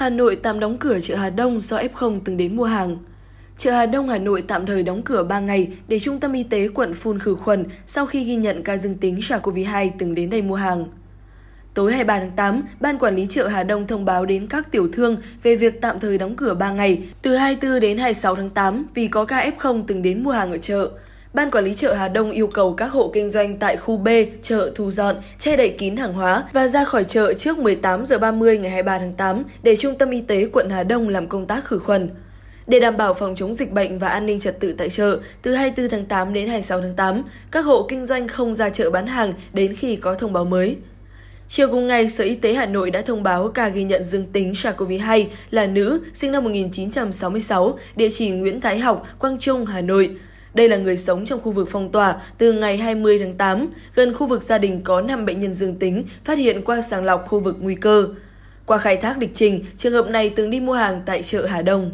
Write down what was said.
Hà Nội tạm đóng cửa chợ Hà Đông do F0 từng đến mua hàng. Chợ Hà Đông Hà Nội tạm thời đóng cửa 3 ngày để Trung tâm Y tế quận phun khử khuẩn sau khi ghi nhận ca dương tính SARS-CoV-2 từng đến đây mua hàng. Tối 23 tháng 8, Ban Quản lý chợ Hà Đông thông báo đến các tiểu thương về việc tạm thời đóng cửa 3 ngày, từ 24 đến 26 tháng 8 vì có ca F0 từng đến mua hàng ở chợ. Ban quản lý chợ Hà Đông yêu cầu các hộ kinh doanh tại khu B chợ thu dọn, che đậy kín hàng hóa và ra khỏi chợ trước 18 giờ 30 ngày 23 tháng 8 để Trung tâm Y tế quận Hà Đông làm công tác khử khuẩn. Để đảm bảo phòng chống dịch bệnh và an ninh trật tự tại chợ, từ 24 tháng 8 đến 26 tháng 8, các hộ kinh doanh không ra chợ bán hàng đến khi có thông báo mới. Chiều cùng ngày, Sở Y tế Hà Nội đã thông báo ca ghi nhận dương tính SARS-CoV-2 là nữ, sinh năm 1966, địa chỉ Nguyễn Thái Học, Quang Trung, Hà Nội. Đây là người sống trong khu vực phong tỏa từ ngày 20 tháng 8, gần khu vực gia đình có 5 bệnh nhân dương tính phát hiện qua sàng lọc khu vực nguy cơ. Qua khai thác lịch trình, trường hợp này từng đi mua hàng tại chợ Hà Đông.